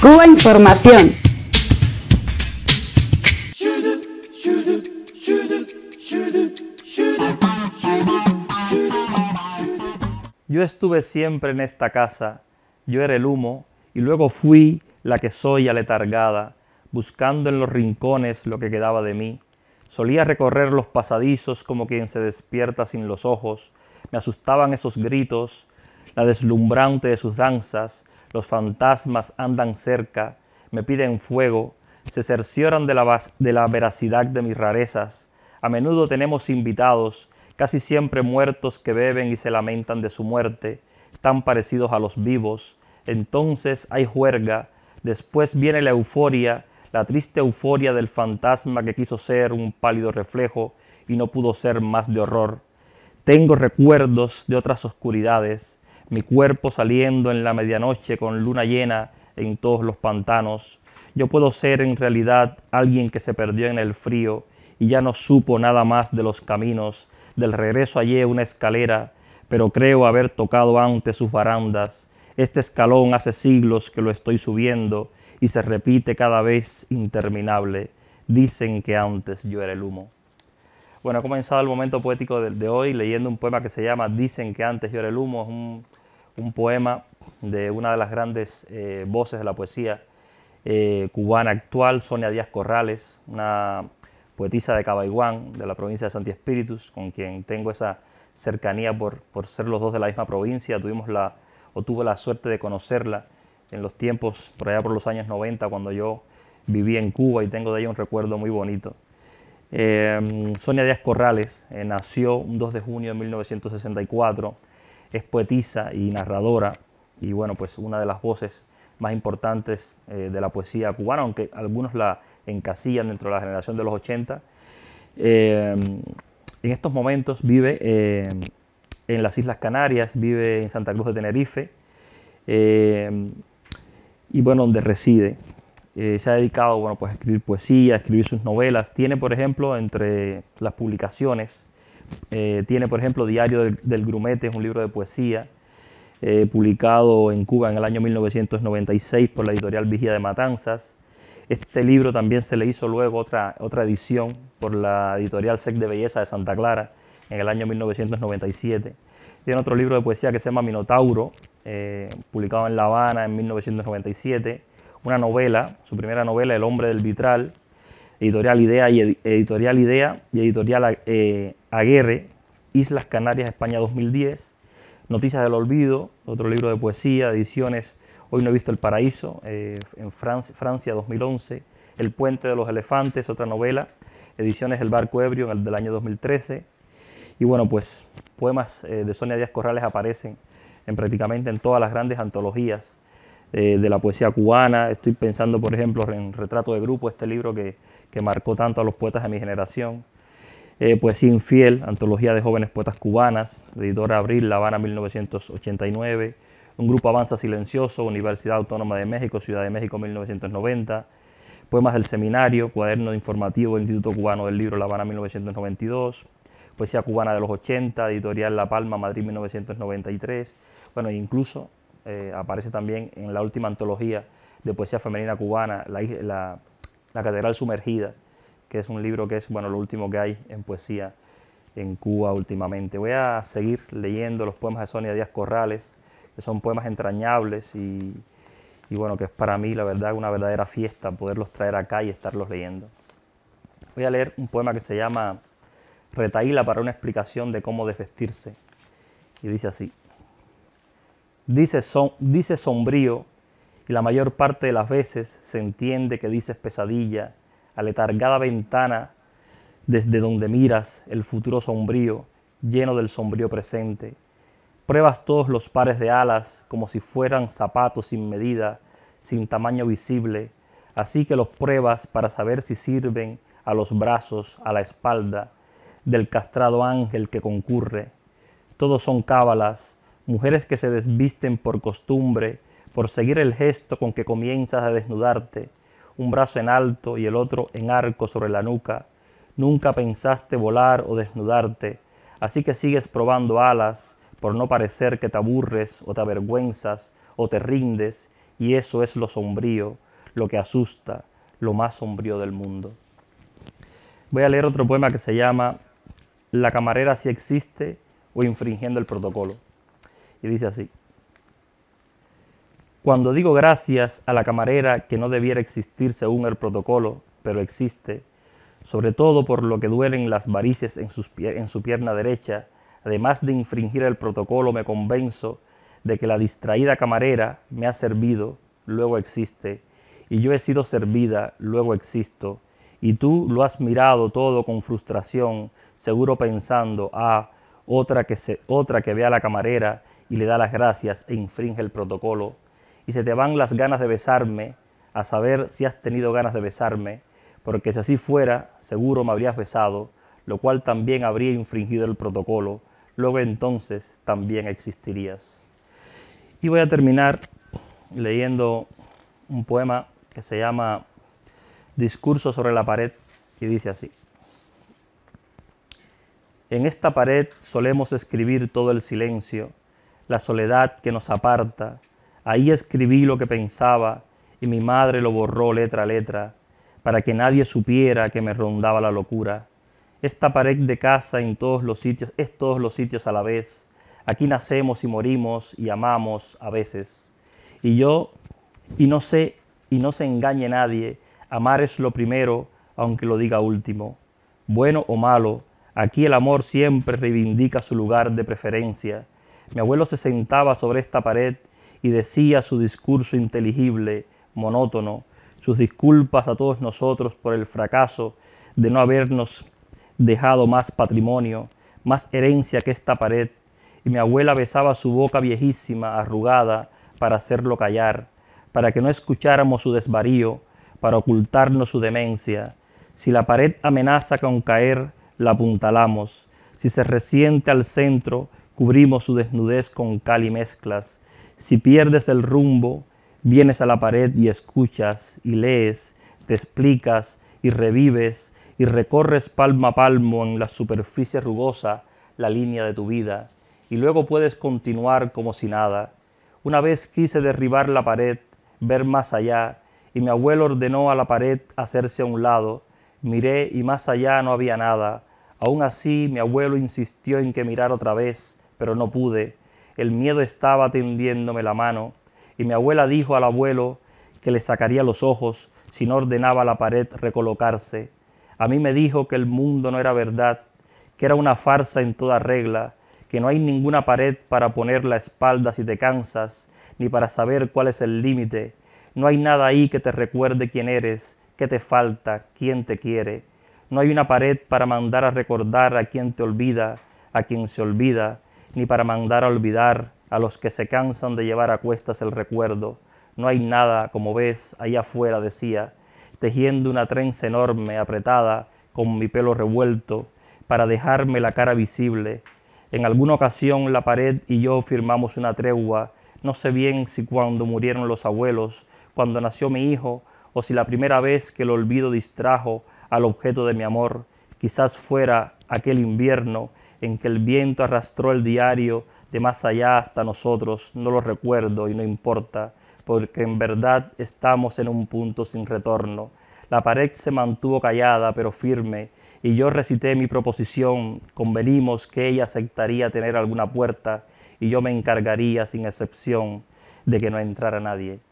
Cuba Información. Yo estuve siempre en esta casa, yo era el humo y luego fui la que soy aletargada, buscando en los rincones lo que quedaba de mí. Solía recorrer los pasadizos como quien se despierta sin los ojos, me asustaban esos gritos, la deslumbrante de sus danzas, los fantasmas andan cerca, me piden fuego, se cercioran de la, veracidad de mis rarezas. A menudo tenemos invitados, casi siempre muertos que beben y se lamentan de su muerte, tan parecidos a los vivos. Entonces hay juerga, después viene la euforia, la triste euforia del fantasma que quiso ser un pálido reflejo y no pudo ser más de horror. Tengo recuerdos de otras oscuridades, mi cuerpo saliendo en la medianoche con luna llena en todos los pantanos. Yo puedo ser en realidad alguien que se perdió en el frío y ya no supo nada más de los caminos. Del regreso hallé una escalera, pero creo haber tocado antes sus barandas. Este escalón hace siglos que lo estoy subiendo y se repite cada vez interminable. Dicen que antes yo era el humo. Bueno, ha comenzado el momento poético de, de hoy leyendo un poema que se llama Dicen que antes yo era el humo. Es un un poema de una de las grandes eh, voces de la poesía eh, cubana actual, Sonia Díaz Corrales, una poetisa de Cabaiguán, de la provincia de Santi Espíritus, con quien tengo esa cercanía por, ser los dos de la misma provincia. Tuvimos la, o tuve la suerte de conocerla en los tiempos, por allá por los años 90, cuando yo viví en Cuba y tengo de ella un recuerdo muy bonito. Eh, Sonia Díaz Corrales nació un 2 de junio de 1964 es poetisa y narradora y bueno, pues una de las voces más importantes eh, de la poesía cubana, aunque algunos la encasillan dentro de la generación de los 80. Eh, en estos momentos vive eh, en las Islas Canarias, vive en Santa Cruz de Tenerife y bueno, donde reside. se ha dedicado bueno, pues, a escribir poesía, a escribir sus novelas. Tiene, por ejemplo, entre las publicaciones eh, tiene, por ejemplo, Diario del, Grumete, es un libro de poesía eh, publicado en Cuba en el año 1996 por la editorial Vigía de Matanzas. Este libro también se le hizo luego otra, otra edición por la editorial Sec de Belleza de Santa Clara en el año 1997. Tiene otro libro de poesía que se llama Minotauro, eh, publicado en La Habana en 1997. Una novela, su primera novela, El hombre del vitral, editorial Idea y editorial Idea y editorial Aguirre, Islas Canarias, España 2010, Noticias del Olvido, otro libro de poesía, ediciones Hoy no he visto El Paraíso, eh, en Francia, 2011, El Puente de los Elefantes, otra novela, ediciones El Barco Ebrio del año 2013. Y bueno, pues poemas eh, de Sonia Díaz Corrales aparecen en prácticamente en todas las grandes antologías eh, de la poesía cubana. Estoy pensando, por ejemplo, en Retrato de Grupo, este libro que, que marcó tanto a los poetas de mi generación. Eh, poesía Infiel, Antología de Jóvenes Poetas Cubanas, editora Abril, La Habana 1989, un grupo Avanza Silencioso, Universidad Autónoma de México, Ciudad de México 1990, Poemas del Seminario, Cuaderno Informativo del Instituto Cubano del Libro, La Habana 1992, Poesía Cubana de los 80, Editorial La Palma, Madrid 1993, bueno, incluso eh, aparece también en la última antología de poesía femenina cubana, la Catedral Sumergida, que es un libro que es bueno, lo último que hay en poesía en Cuba últimamente. Voy a seguir leyendo los poemas de Sonia Díaz Corrales, que son poemas entrañables y, bueno, que es para mí la verdad una verdadera fiesta poderlos traer acá y estarlos leyendo. Voy a leer un poema que se llama Retaíla para una explicación de cómo desvestirse. Y dice así. Dice, son, dice sombrío y la mayor parte de las veces se entiende que dices pesadilla aletargada ventana desde donde miras el futuro sombrío, lleno del sombrío presente. Pruebas todos los pares de alas como si fueran zapatos sin medida, sin tamaño visible, así que los pruebas para saber si sirven a los brazos, a la espalda, del castrado ángel que concurre. Todos son cábalas, mujeres que se desvisten por costumbre, por seguir el gesto con que comienzas a desnudarte, un brazo en alto y el otro en arco sobre la nuca. Nunca pensaste volar o desnudarte, así que sigues probando alas por no parecer que te aburres o te avergüenzas o te rindes, y eso es lo sombrío, lo que asusta, lo más sombrío del mundo. Voy a leer otro poema que se llama La camarera si existe o infringiendo el protocolo. Y dice así. Cuando digo gracias a la camarera que no debiera existir según el protocolo, pero existe, sobre todo por lo que duelen las varices en, su pierna derecha, además de infringir el protocolo me convenzo de que la distraída camarera me ha servido, luego existe, y yo he sido servida, luego existo, y tú lo has mirado todo con frustración, seguro pensando, ah, otra que, otra que ve a la camarera y le da las gracias e infringe el protocolo y se te van las ganas de besarme, a saber si has tenido ganas de besarme, porque si así fuera, seguro me habrías besado, lo cual también habría infringido el protocolo, luego entonces también existirías. Y voy a terminar leyendo un poema que se llama Discurso sobre la pared y dice así. En esta pared solemos escribir todo el silencio, la soledad que nos aparta, Ahí escribí lo que pensaba y mi madre lo borró letra a letra, para que nadie supiera que me rondaba la locura. Esta pared de casa en todos los sitios es todos los sitios a la vez. Aquí nacemos y morimos y amamos a veces. Y yo, y no sé, y no se engañe nadie, amar es lo primero, aunque lo diga último. Bueno o malo, aquí el amor siempre reivindica su lugar de preferencia. Mi abuelo se sentaba sobre esta pared y decía su discurso inteligible, monótono, sus disculpas a todos nosotros por el fracaso de no habernos dejado más patrimonio, más herencia que esta pared, y mi abuela besaba su boca viejísima, arrugada, para hacerlo callar, para que no escucháramos su desvarío, para ocultarnos su demencia. Si la pared amenaza con caer, la apuntalamos. Si se resiente al centro, cubrimos su desnudez con cal y mezclas. Si pierdes el rumbo, vienes a la pared y escuchas y lees, te explicas y revives y recorres palmo a palmo en la superficie rugosa la línea de tu vida y luego puedes continuar como si nada. Una vez quise derribar la pared, ver más allá, y mi abuelo ordenó a la pared hacerse a un lado. Miré y más allá no había nada. Aún así mi abuelo insistió en que mirara otra vez, pero no pude el miedo estaba tendiéndome la mano, y mi abuela dijo al abuelo que le sacaría los ojos si no ordenaba la pared recolocarse. A mí me dijo que el mundo no era verdad, que era una farsa en toda regla, que no hay ninguna pared para poner la espalda si te cansas, ni para saber cuál es el límite. No hay nada ahí que te recuerde quién eres, qué te falta, quién te quiere. No hay una pared para mandar a recordar a quien te olvida, a quien se olvida, ni para mandar a olvidar a los que se cansan de llevar a cuestas el recuerdo. No hay nada, como ves, allá afuera, decía, tejiendo una trenza enorme, apretada, con mi pelo revuelto, para dejarme la cara visible. En alguna ocasión la pared y yo firmamos una tregua, no sé bien si cuando murieron los abuelos, cuando nació mi hijo, o si la primera vez que el olvido distrajo al objeto de mi amor, quizás fuera aquel invierno en que el viento arrastró el diario de más allá hasta nosotros, no lo recuerdo y no importa, porque en verdad estamos en un punto sin retorno. La pared se mantuvo callada pero firme, y yo recité mi proposición, convenimos que ella aceptaría tener alguna puerta, y yo me encargaría sin excepción de que no entrara nadie.